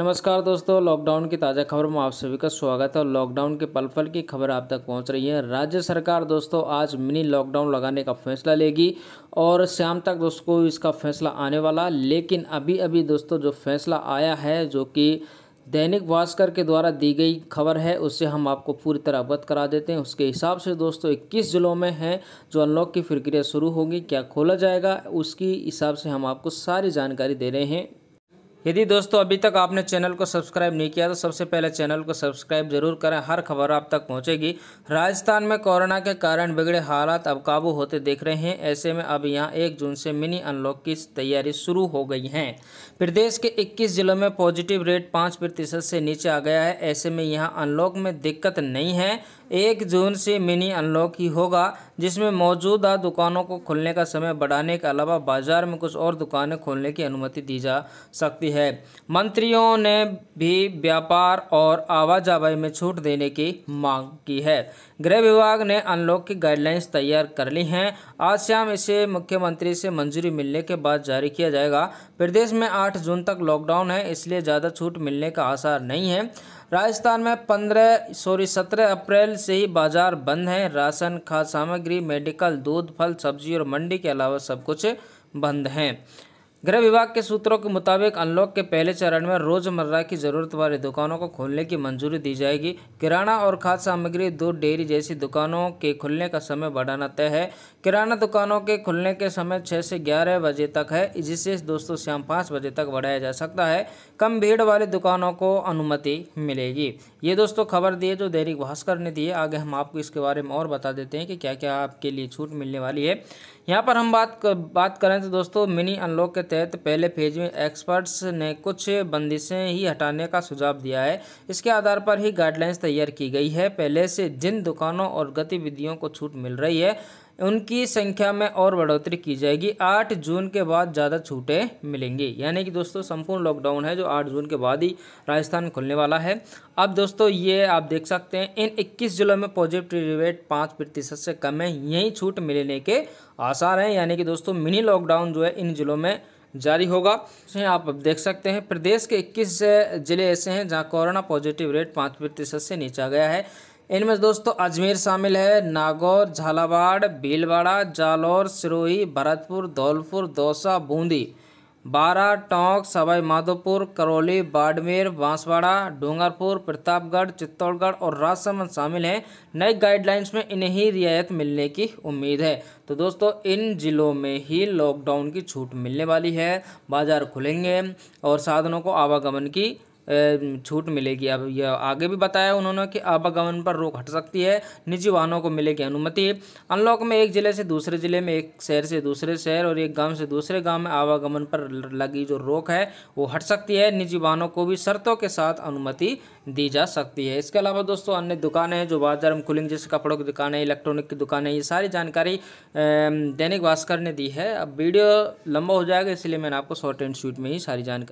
नमस्कार दोस्तों लॉकडाउन की ताज़ा खबर में आप सभी का स्वागत है और लॉकडाउन के पल पल की खबर आप तक पहुंच रही है राज्य सरकार दोस्तों आज मिनी लॉकडाउन लगाने का फैसला लेगी और शाम तक दोस्तों इसका फैसला आने वाला लेकिन अभी अभी दोस्तों जो फैसला आया है जो कि दैनिक भास्कर के द्वारा दी गई खबर है उससे हम आपको पूरी तरह अवगत करा देते हैं उसके हिसाब से दोस्तों इक्कीस ज़िलों में हैं जो अनलॉक की प्रक्रिया शुरू होगी क्या खोला जाएगा उसकी हिसाब से हम आपको सारी जानकारी दे रहे हैं यदि दोस्तों अभी तक आपने चैनल को सब्सक्राइब नहीं किया तो सबसे पहले चैनल को सब्सक्राइब जरूर करें हर खबर आप तक पहुंचेगी राजस्थान में कोरोना के कारण बिगड़े हालात अब काबू होते देख रहे हैं ऐसे में अब यहां एक जून से मिनी अनलॉक की तैयारी शुरू हो गई है प्रदेश के 21 जिलों में पॉजिटिव रेट पाँच प्रतिशत से नीचे आ गया है ऐसे में यहाँ अनलॉक में दिक्कत नहीं है एक जून से मिनी अनलॉक ही होगा जिसमें मौजूदा दुकानों को खोलने का समय बढ़ाने के अलावा बाजार में कुछ और दुकानें खोलने की अनुमति दी जा सकती है मंत्रियों ने भी व्यापार और आवाजाही में छूट देने की मांग की है गृह विभाग ने अनलॉक की गाइडलाइंस तैयार कर ली हैं आज शाम इसे मुख्यमंत्री से मंजूरी मिलने के बाद जारी किया जाएगा प्रदेश में आठ जून तक लॉकडाउन है इसलिए ज़्यादा छूट मिलने का आसार नहीं है राजस्थान में पंद्रह सॉरी सत्रह अप्रैल से ही बाजार बंद हैं राशन खाद्य सामग्री मेडिकल दूध फल सब्जी और मंडी के अलावा सब कुछ बंद हैं गृह विभाग के सूत्रों के मुताबिक अनलॉक के पहले चरण में रोजमर्रा की जरूरत वाली दुकानों को खोलने की मंजूरी दी जाएगी किराना और खाद्य सामग्री दूध डेयरी जैसी दुकानों के खुलने का समय बढ़ाना तय है किराना दुकानों के खुलने के समय 6 से 11 बजे तक है जिसे दोस्तों शाम पाँच बजे तक बढ़ाया जा सकता है कम भीड़ वाली दुकानों को अनुमति मिलेगी ये दोस्तों खबर दी जो दैनिक भास्कर ने दी है आगे हम आपको इसके बारे में और बता देते हैं कि क्या क्या आपके लिए छूट मिलने वाली है यहाँ पर हम बात बात करें तो दोस्तों मिनी अनलॉक के तहत पहले फेज में एक्सपर्ट्स ने कुछ बंदिशें ही हटाने का सुझाव दिया है इसके आधार पर ही गाइडलाइंस तैयार की गई है पहले से जिन दुकानों और गतिविधियों को छूट मिल रही है उनकी संख्या में और बढ़ोतरी की जाएगी आठ जून के बाद ज़्यादा छूटें मिलेंगी यानी कि दोस्तों संपूर्ण लॉकडाउन है जो आठ जून के बाद ही राजस्थान में खुलने वाला है अब दोस्तों ये आप देख सकते हैं इन इक्कीस जिलों में पॉजिटिव रेट पाँच प्रतिशत से कम है यही छूट मिलने के आसार हैं यानी कि दोस्तों मिनी लॉकडाउन जो है इन जिलों में जारी होगा आप देख सकते हैं प्रदेश के 21 जिले ऐसे हैं जहां कोरोना पॉजिटिव रेट पाँच प्रतिशत से नीचा गया है इनमें दोस्तों अजमेर शामिल है नागौर झालावाड़ भीलवाड़ा जालौर सिरोही भरतपुर धौलपुर दौसा बूंदी बारा टोंक सवाई माधोपुर करौली बाड़मेर बांसवाड़ा डूंगरपुर प्रतापगढ़ चित्तौड़गढ़ और राजसमंद शामिल हैं नई गाइडलाइंस में इन्हें रियायत मिलने की उम्मीद है तो दोस्तों इन ज़िलों में ही लॉकडाउन की छूट मिलने वाली है बाज़ार खुलेंगे और साधनों को आवागमन की छूट मिलेगी अब यह आगे भी बताया उन्होंने कि आवागमन पर रोक हट सकती है निजी वाहनों को मिलेगी अनुमति अनलॉक में एक जिले से दूसरे जिले में एक शहर से दूसरे शहर और एक गाँव से दूसरे गाँव में आवागमन पर लगी जो रोक है वो हट सकती है निजी वाहनों को भी शर्तों के साथ अनुमति दी जा सकती है इसके अलावा दोस्तों अन्य दुकानें हैं जो बाजार में खुलेंगे जैसे कपड़ों की दुकानें इलेक्ट्रॉनिक की दुकानें ये सारी जानकारी दैनिक भास्कर ने दी है अब वीडियो लंबा हो जाएगा इसलिए मैंने आपको शॉर्ट एंड शूट में ही सारी जानकारी